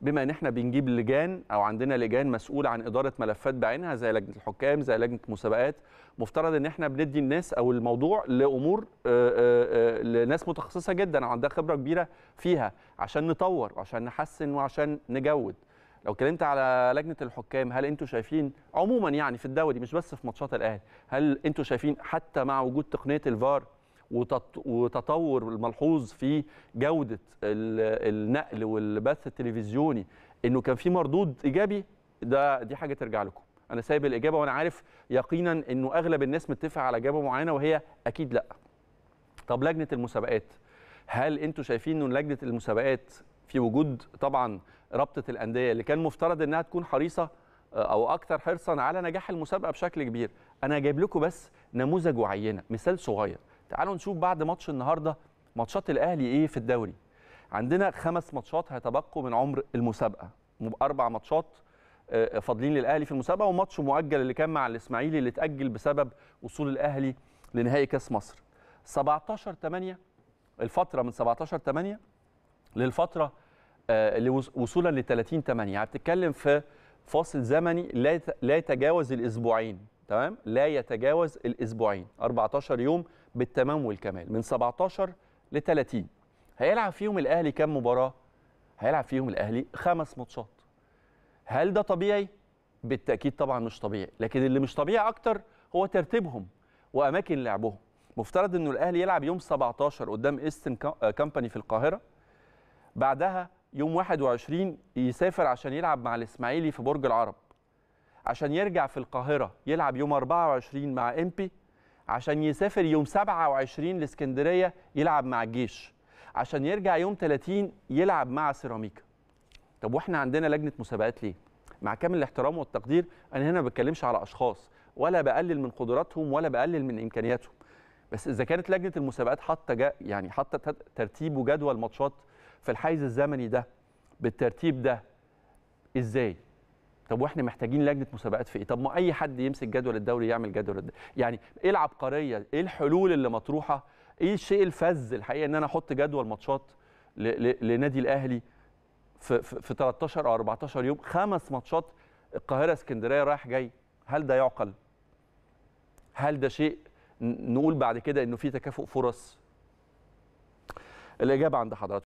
بما ان احنا بنجيب لجان او عندنا لجان مسؤوله عن اداره ملفات بعينها زي لجنه الحكام زي لجنه مسابقات مفترض ان احنا بندي الناس او الموضوع لامور آه، آه، آه، لناس متخصصه جدا او عندها خبره كبيره فيها عشان نطور وعشان نحسن وعشان نجود لو اتكلمت على لجنه الحكام هل انتوا شايفين عموما يعني في الدوري مش بس في ماتشات الاهلي هل انتوا شايفين حتى مع وجود تقنيه الفار وتطور الملحوظ في جوده النقل والبث التلفزيوني انه كان في مردود ايجابي ده دي حاجه ترجع لكم انا سايب الاجابه وانا عارف يقينا انه اغلب الناس متفقه على اجابه معينه وهي اكيد لا طب لجنه المسابقات هل انتم شايفين ان لجنه المسابقات في وجود طبعا رابطه الانديه اللي كان مفترض انها تكون حريصه آه، او اكثر حرصا على نجاح المسابقه بشكل كبير انا جايب لكم بس نموذج وعينه مثال صغير تعالوا نشوف بعد ماتش النهارده ماتشات الاهلي ايه في الدوري عندنا خمس ماتشات هيتبقوا من عمر المسابقه اربع ماتشات آه، فاضلين للاهلي في المسابقه وماتش مؤجل اللي كان مع الاسماعيلي اللي اتاجل بسبب وصول الاهلي لنهائي كاس مصر 17 8 الفتره من 17 8 للفتره آه، اللي وصولا ل 30 8 يعني بتتكلم في فاصل زمني لا يتجاوز الاسبوعين تمام لا يتجاوز الاسبوعين 14 يوم بالتمام والكمال من 17 ل 30 هيلعب فيهم الاهلي كام مباراه هيلعب فيهم الاهلي خمس ماتشات هل ده طبيعي بالتاكيد طبعا مش طبيعي لكن اللي مش طبيعي اكتر هو ترتيبهم واماكن لعبهم مفترض انه الاهلي يلعب يوم 17 قدام ايستن آه، كامباني في القاهره بعدها يوم 21 يسافر عشان يلعب مع الاسماعيلي في برج العرب عشان يرجع في القاهره يلعب يوم 24 مع امبي عشان يسافر يوم 27 لاسكندريه يلعب مع الجيش عشان يرجع يوم 30 يلعب مع سيراميكا طب واحنا عندنا لجنه مسابقات ليه مع كامل الاحترام والتقدير انا هنا ما بتكلمش على اشخاص ولا بقلل من قدراتهم ولا بقلل من امكانياتهم بس اذا كانت لجنه المسابقات حاطه يعني حاطه ترتيب وجدول ماتشات في الحيز الزمني ده بالترتيب ده ازاي طب واحنا محتاجين لجنه مسابقات في ايه طب ما اي حد يمسك جدول الدوري يعمل جدول الدوري. يعني ايه العبقريه ايه الحلول اللي مطروحه ايه الشيء الفذ الحقيقه ان انا احط جدول ماتشات لنادي الاهلي في, في 13 او 14 يوم خمس ماتشات القاهره اسكندريه رايح جاي هل ده يعقل هل ده شيء نقول بعد كده انه في تكافؤ فرص الاجابه عند حضراتكم